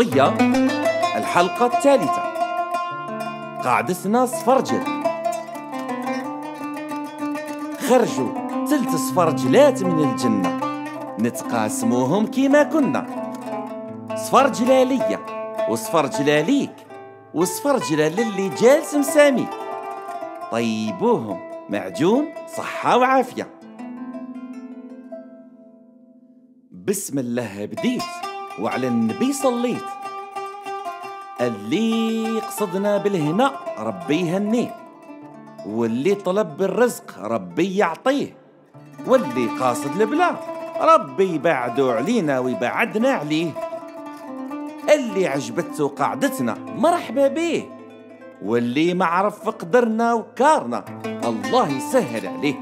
الصفية الحلقة الثالثة قعدتنا صفرجل خرجوا ثلث صفرجلات من الجنة نتقاسموهم كيما كنا صفرجلة ليا وصفرجلة ليك وصفرجلة للي جالس مسامي طيبوهم معجون صحة وعافية بسم الله بديت وعلى النبي صليت اللي قصدنا بالهنا ربي يهنيه واللي طلب بالرزق ربي يعطيه واللي قاصد البلا ربي يبعدو علينا ويبعدنا عليه اللي عجبته قعدتنا مرحبا بيه واللي ما عرف قدرنا وكارنا الله يسهل عليه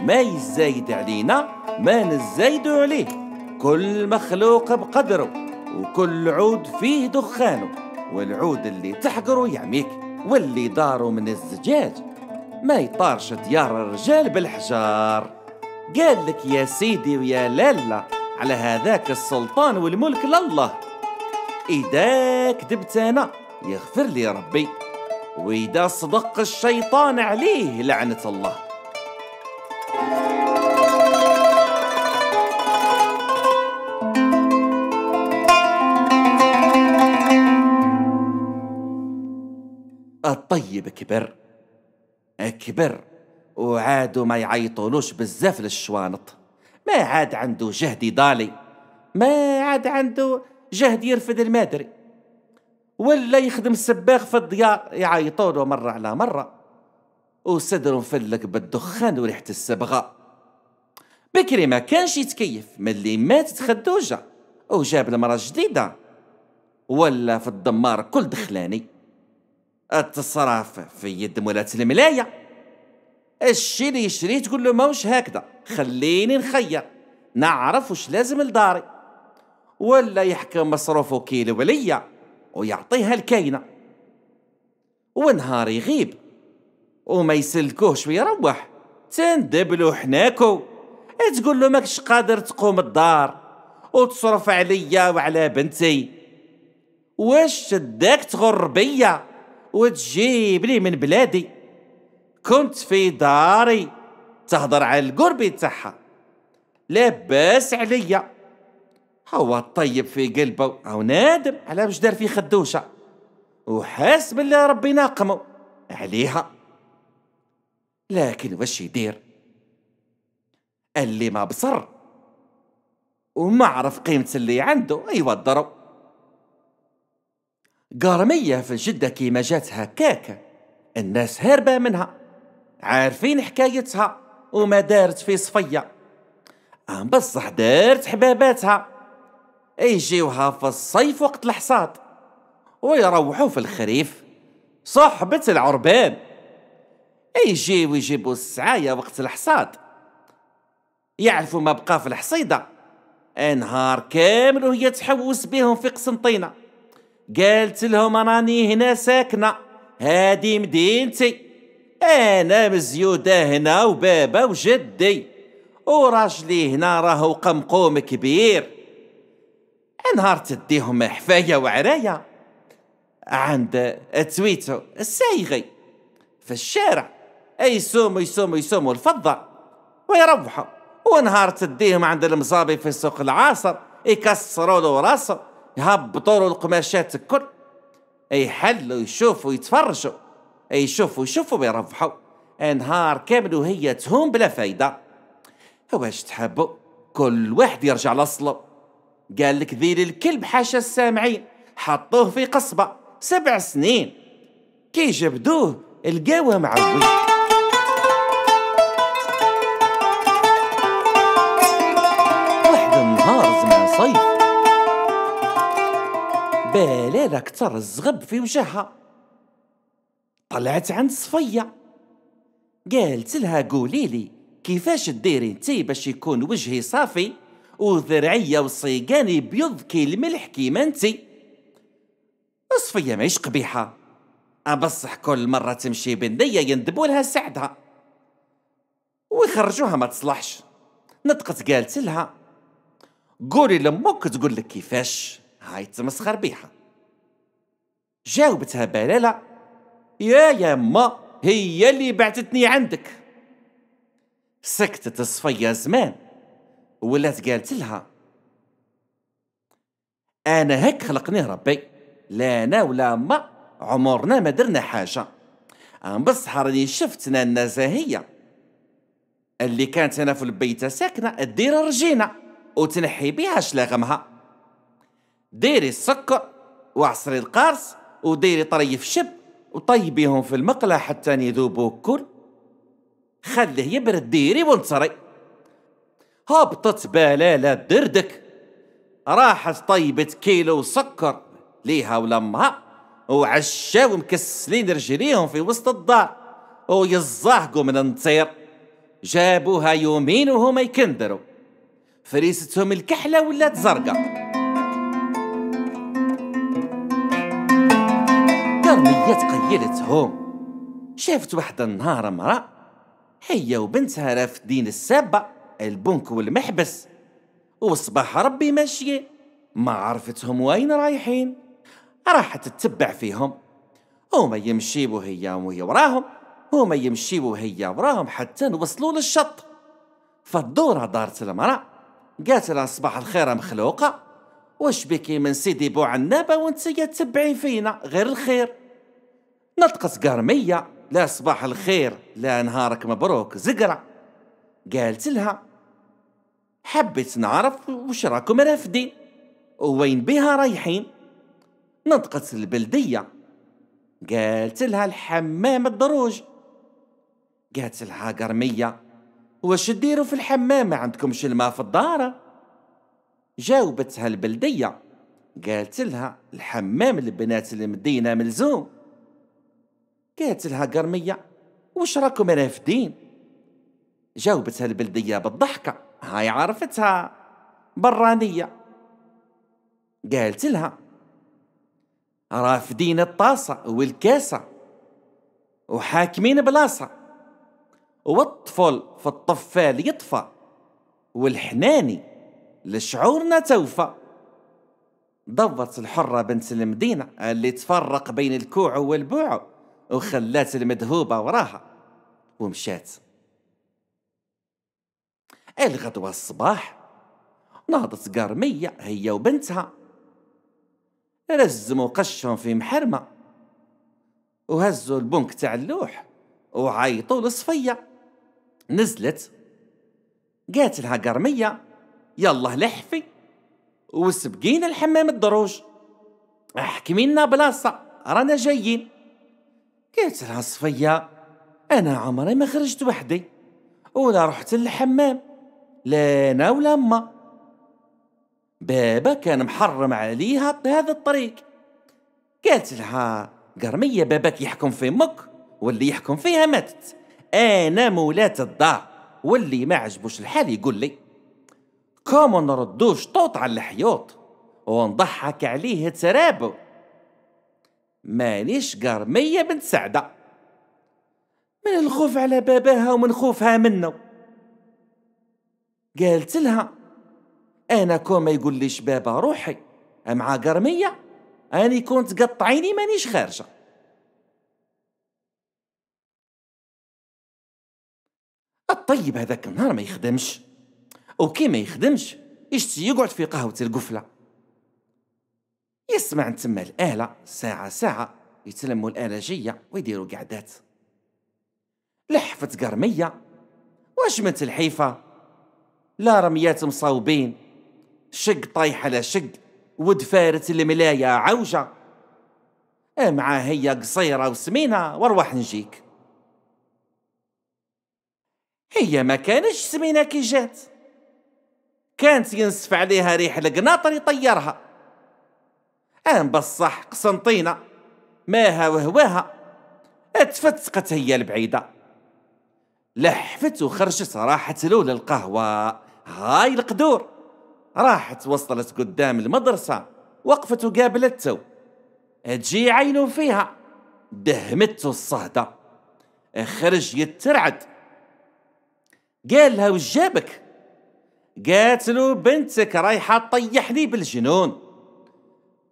ما يزايد علينا ما نزايدو عليه كل مخلوق بقدره وكل عود فيه دخانه والعود اللي تحقره يعميك واللي داره من الزجاج ما يطارش ديار الرجال بالحجار قال لك يا سيدي ويا لالا على هذاك السلطان والملك لله إذا كذبت أنا يغفر لي ربي وإذا صدق الشيطان عليه لعنة الله الطيب كبر كبر وعادوا ما يعيطولوش بزاف للشوانط ما عاد عنده جهد يضالي ما عاد عنده جهد يرفد المادري ولا يخدم السباغ في الضياء يعيطولو مرة على مرة وصدر فلك بالدخان وريحة الصبغة بكري ما كانش يتكيف ملي مات تخدوجة وجاب المرة جديدة ولا في الدمار كل دخلاني التصرف في يد مولات الملاية الشي اللي يشري تقول له ماوش هكذا خليني نخير نعرف وش لازم لداري ولا يحكم مصروفه كيلو وليا ويعطيها الكاينة ونهار يغيب وما يسلكوهش ويروح تندبلو حناكو تقول له ماكش قادر تقوم الدار وتصرف عليا وعلى بنتي واش شداك تغر بيا وتجيب لي من بلادي كنت في داري تهضر على القرب تاعها لاباس عليا هو طيب في قلبه او نادم على واش دار في خدوشه وحاس باللي ربي ناقمه عليها لكن واش يدير اللي ما بصر وما عرف قيمة اللي عنده يوضروا أيوة قارمية في الجدة كيما جات هكاك الناس هربة منها عارفين حكايتها وما دارت في صفية أم بصح دارت حباباتها يجيوها في الصيف وقت الحصاد ويروحوا في الخريف صحبة العربان يجيو يجيبوا السعاية وقت الحصاد يعرفوا ما بقى في الحصيدة نهار كامل وهي تحوس بيهم في قسنطينه قالت لهم راني هنا ساكنة هادي مدينتي أنا مزيودة هنا وبابا وجدي وراجلي هنا راهو قمقوم كبير نهار تديهم حفاية وعراية عند تويتو السايغي في الشارع يسوموا يسوم يسوم الفضة ويروحوا ونهار تديهم عند المزابي في سوق العاصر يكسروا له راسه يهبطوا له القماشات الكل يحلوا يشوفوا يتفرجوا يشوفوا يشوفوا بيربحوا نهار كامل وهي تهون بلا فايدة واش تحبوا كل واحد يرجع لاصله قال لك ذيل الكلب حاشا السامعين حطوه في قصبة سبع سنين كي جبدوه لقاوه معوي واحد النهار زمان صيف بالي راه كتر الزغب في وجهها طلعت عند صفية قالت لها قولي لي كيفاش ديري انتي باش يكون وجهي صافي وذرعية وصيقاني بيض كي الملح كيما انتي صفية ماهيش قبيحة بصح كل مرة تمشي بالنية يندبوا لها سعدها ويخرجوها ما تصلحش نطقت قالت لها قولي لامك تقول لك كيفاش هاي تمسخر بيها جاوبتها بلالة يا يما هي اللي بعتتني عندك سكتت صفية زمان ولات قالت لها انا هيك خلقني ربي لا انا ولا ما عمرنا ما درنا حاجه بصح راني شفتنا النزاهيه اللي كانت هنا في البيت ساكنه دير رجينا وتنحي بها شلاغمها ديري السكر وعصري القارص وديري طريف شب وطيبيهم في المقلة حتى يذوبوا كل خليه يبرد ديري وانصري هبطت بلالة دردك راحت طيبة كيلو سكر ليها ولمها وعشاو مكسلين رجليهم في وسط الدار ويزهقوا من النصير جابوها يومين وهما يكندروا فريستهم الكحلة ولات زرقاء المية قيلتهم شافت واحد النهار امرأة هي وبنتها رافدين السابة البنك والمحبس وصباح ربي ماشية ما عرفتهم وين رايحين راحت تتبع فيهم هما يمشيو هي وهي وراهم هما يمشيو هي وراهم حتى وصلوا للشط فالدورة دارت المرأة قالت لها صباح الخير مخلوقة واش بكي من سيدي بو عنابة وانت تتبعي فينا غير الخير نطقت قرمية لا صباح الخير لا نهارك مبروك زقرة قالت لها حبيت نعرف وش راكم رافدين وين بها رايحين نطقت البلدية قالت لها الحمام الدروج قالت لها قرمية واش ديروا في الحمام ما عندكمش الماء في الدار جاوبتها البلدية قالت لها الحمام البنات المدينة ملزوم قالت لها قرمية وش راكم رافدين جاوبتها البلدية بالضحكة هاي عرفتها برانية قالت لها رافدين الطاسة والكاسة وحاكمين بلاصة والطفل في الطفال يطفى والحناني لشعورنا توفى ضبط الحرة بنت المدينة اللي تفرق بين الكوع والبوع وخلات المذهوبة وراها ومشات الغدوة الصباح نهضت قرمية هي وبنتها رزموا قشهم في محرمة وهزوا البنك تاع اللوح وعيطوا لصفية نزلت قالت لها قرمية يلا لحفي وسبقينا الحمام الدروج احكمينا بلاصة رانا جايين قالت لها صفية أنا عمري ما خرجت وحدي ولا رحت للحمام لا أنا ولا أما بابا كان محرم عليها هذا الطريق قالت لها قرمية باباك يحكم في مك واللي يحكم فيها ماتت أنا مولاة الدار واللي ما عجبوش الحال يقول لي كومو نردوش طوط على الحيوط ونضحك عليه ترابو مانيش قرمية بنت سعدة من الخوف على باباها ومن خوفها منه قالت لها انا كون ما يقول ليش بابا روحي مع قرمية أنا كنت قطعيني مانيش خارجه الطيب هذاك النهار ما يخدمش وكي ما يخدمش يشتي يقعد في قهوة القفلة يسمع تما الآلة ساعة ساعة يتلموا الآلة جية ويديروا قعدات لحفت قرمية وجمت الحيفة لا رميات مصاوبين شق طايح على شق فارت الملاية عوجة آه، مع هي قصيرة وسمينة واروح نجيك هي ما كانش سمينة كي جات كانت ينسف عليها ريح القناطر يطيرها اه بصح قسنطينة ماها وهواها اتفتقت هي البعيدة لحفت وخرجت راحت له للقهوة هاي القدور راحت وصلت قدام المدرسة وقفت وقابلته تجي عينه فيها دهمت الصهدة خرج يترعد قال لها وش جابك قالت له بنتك رايحة طيحني بالجنون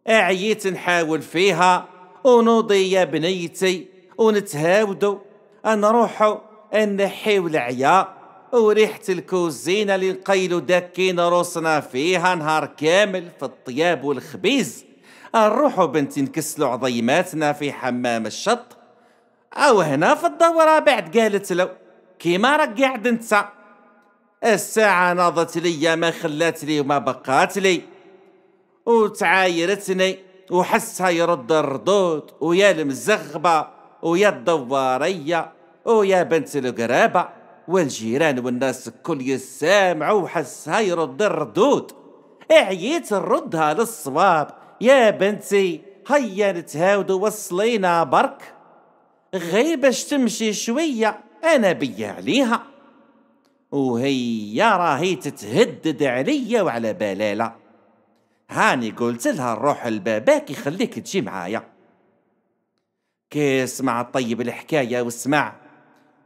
أعيت نحاول فيها ونوضي يا بنيتي ونتهاودو نروحو نحيو العيا وريحة الكوزينة اللي نقيلو داكين روسنا فيها نهار كامل في الطياب والخبيز نروحو بنتي نكسلو عظيماتنا في حمام الشط أو هنا في الدورة بعد قالت له كيما راك قاعد انت الساعة ناضت ليا ما خلات لي وما بقات لي وتعايرتني وحسها يرد الردود ويا المزغبة ويا الدوارية ويا بنت القرابة والجيران والناس الكل يسامعوا وحسها يرد الردود عييت نردها للصواب يا بنتي هيا نتهاودو وصلينا برك غير باش تمشي شوية أنا بيا عليها وهي راهي تتهدد عليا وعلى بلالة هاني قلت لها نروح لباباك يخليك تجي معايا كي سمع الطيب الحكاية وسمع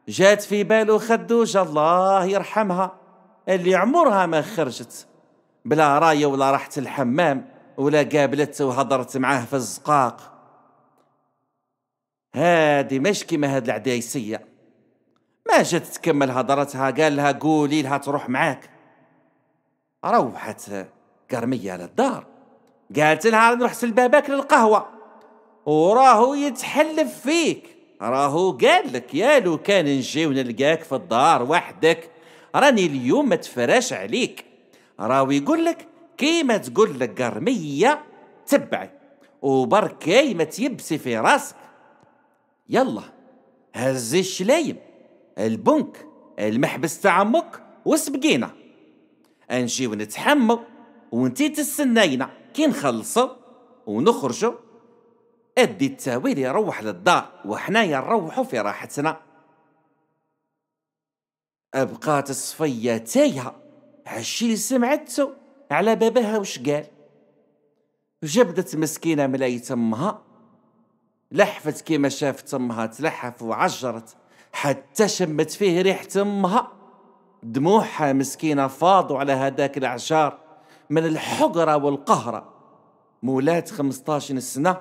جات في باله خدوجة الله يرحمها اللي عمرها ما خرجت بلا راية ولا راحت الحمام ولا قابلت وهضرت معاه في الزقاق هادي مش كيما هاد العدايسية ما جات تكمل هضرتها قال لها قولي لها تروح معاك روحت كرمية للدار قالت لها نروح سلباباك للقهوة وراهو يتحلف فيك راهو قال لك يا لو كان نجي ونلقاك في الدار وحدك راني اليوم ما تفراش عليك راهو يقول لك كيما تقول لك قرمية تبعي وبركاي ما تيبسي في راسك يلا هز الشلايم البنك المحبس تاع امك وسبقينا نجي ونتحمق وانتي تسنينا كي نخلصو ونخرجو ادي التاويل يروح للدار وحنايا نروحو في راحتنا أبقات صفية تايهة هالشي اللي سمعتو على بابها وش قال جبدت مسكينة ملاي تمها لحفت كيما شافت تمها تلحف وعجرت حتى شمت فيه ريحة تمها دموعها مسكينة فاضوا على هذاك العجار من الحقرة والقهرة مولات 15 سنة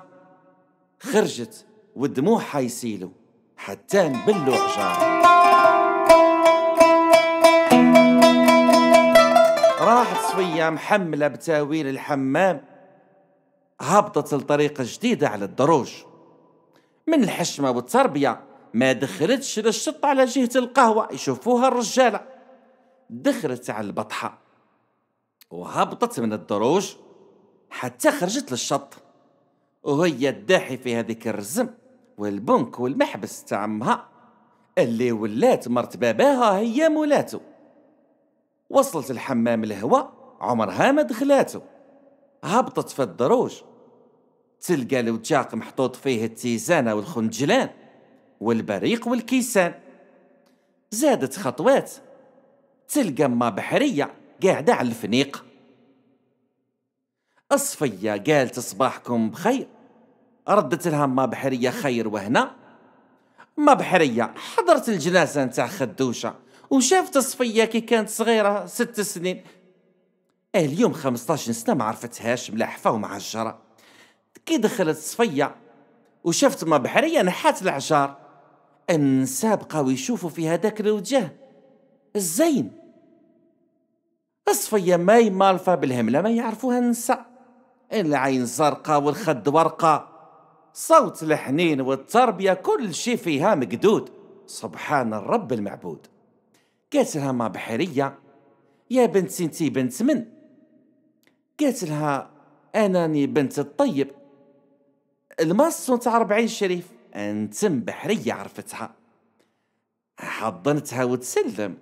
خرجت والدموع حيسيلو حتى نبلو حجارة راحت صفية محملة بتاويل الحمام هبطت لطريقة جديدة على الدروج من الحشمة والتربية ما دخلتش للشط على جهة القهوة يشوفوها الرجالة دخلت على البطحة وهبطت من الدروج حتى خرجت للشط وهي الداحي في هذيك الرزم والبنك والمحبس تاع اللي ولات مرت باباها هي مولاتو وصلت الحمام الهوا عمرها ما دخلاته هبطت في الدروج تلقى الوجاق محطوط فيه التيزانة والخنجلان والبريق والكيسان زادت خطوات تلقى ما بحرية قاعدة على الفنيق أصفية قالت صباحكم بخير ردت لها ما بحرية خير وهنا ما بحرية حضرت الجنازة نتاع خدوشة وشافت صفية كي كانت صغيرة ست سنين اه اليوم خمستاش سنة ما عرفتهاش ملاحفة ومعجرة كي دخلت صفية وشافت ما بحرية نحات العجار النساء بقاو يشوفوا في هذاك الوجه الزين الصفية ماي مالفة بالهملة ما يعرفوها نسا العين زرقاء والخد ورقة صوت الحنين والتربية كل شي فيها مقدود سبحان الرب المعبود قالت لها ما بحرية يا بنتي انتي بنت من قالت لها اناني بنت الطيب الماس نتاع ربعين شريف انتم بحرية عرفتها حضنتها وتسلم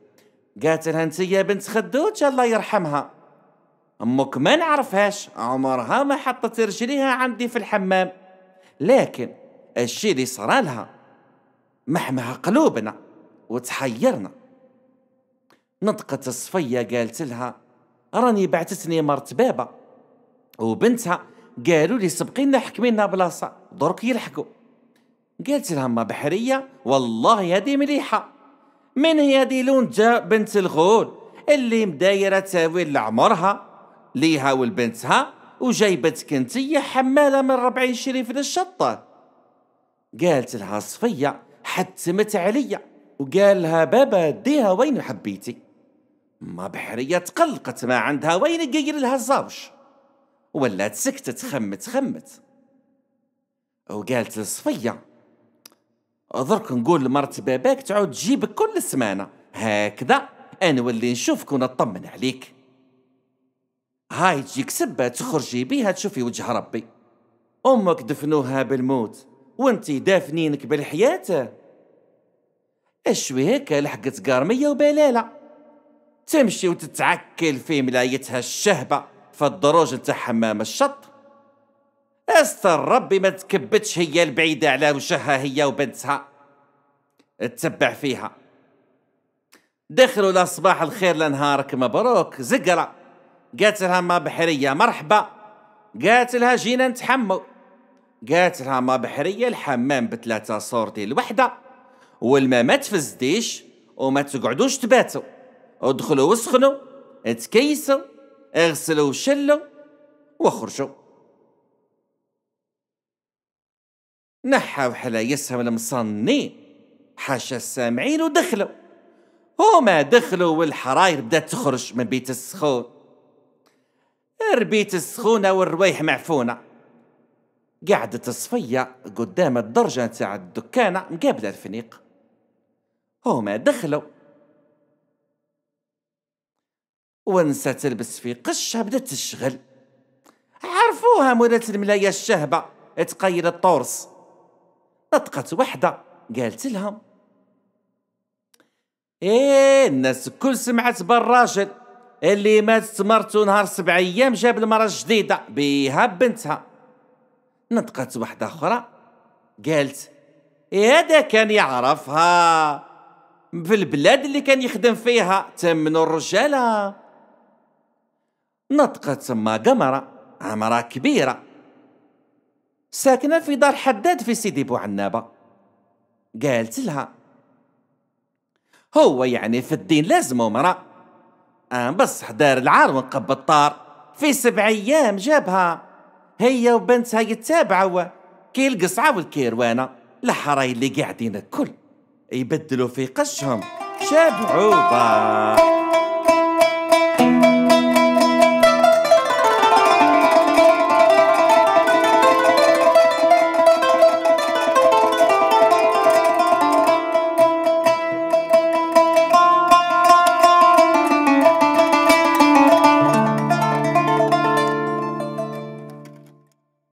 قالت لها انت يا بنت خدوج الله يرحمها امك ما نعرفهاش عمرها ما حطت رجليها عندي في الحمام لكن الشي اللي صرا لها محمها قلوبنا وتحيرنا نطقت الصفية قالت لها راني بعتتني مرت بابا وبنتها قالوا لي سبقينا حكمينا بلاصة درك يلحقوا قالت لها ما بحرية والله هذه مليحة من هي دي لونجا بنت الغول اللي مدايرة تاويل لعمرها ليها والبنتها وجايبت كنتية حمالة من ربعين شريف للشطة قالت لها صفية حتمت عليا وقال لها بابا ديها وين حبيتي ما بحرية تقلقت ما عندها وين يقير لها الزوج ولا سكتت خمت خمت وقالت لصفية درك نقول لمرت باباك تعود تجيبك كل سمانه هكذا انا ولي نشوفك ونطمن عليك هاي تجيك سبه تخرجي بيها تشوفي وجه ربي امك دفنوها بالموت وانتي دافنينك بالحياه اشوي هيك لحقت قارميه وبلاله تمشي وتتعكل في ملايتها الشهبه في الدروج حمام الشط استر ربي ما تكبتش هي البعيدة على وجهها هي وبنتها تتبع فيها دخلوا لا صباح الخير لنهارك مبروك زقرة لها ما بحرية مرحبا لها جينا نتحمو لها ما بحرية الحمام بثلاثة صورتي الوحدة والما ما تفزديش وما تقعدوش تباتوا ادخلوا وسخنوا تكيسوا اغسلوا وشلوا وخرجوا نحاو حلا يسهم المصنين حاشا السامعين ودخلوا هما دخلوا والحراير بدات تخرج من بيت السخون ربيت السخونة والروايح معفونة قعدت صفية قدام الدرجة تاع الدكانة مقابلة الفنيق هما دخلوا ونسى تلبس في قشها بدات تشغل عرفوها مولات الملاية الشهبة تقيل الطورس نطقت وحدة قالت لها ايه الناس كل سمعت بالراجل اللي ماتت مرتو نهار سبع ايام جاب المرأة جديدة بها بنتها نطقت وحدة أخرى قالت إيه، هذا كان يعرفها في البلاد اللي كان يخدم فيها تمنو الرجالة نطقت ما قمرة عمرة كبيرة ساكنة في دار حداد في سيدي بوعنابة قالت لها هو يعني في الدين لازم امرأة آه بصح دار العار ونقب الطار في سبع أيام جابها هي وبنتها يتابعوا كي القصعة والكيروانة الحراي اللي قاعدين الكل يبدلوا في قشهم شاب بار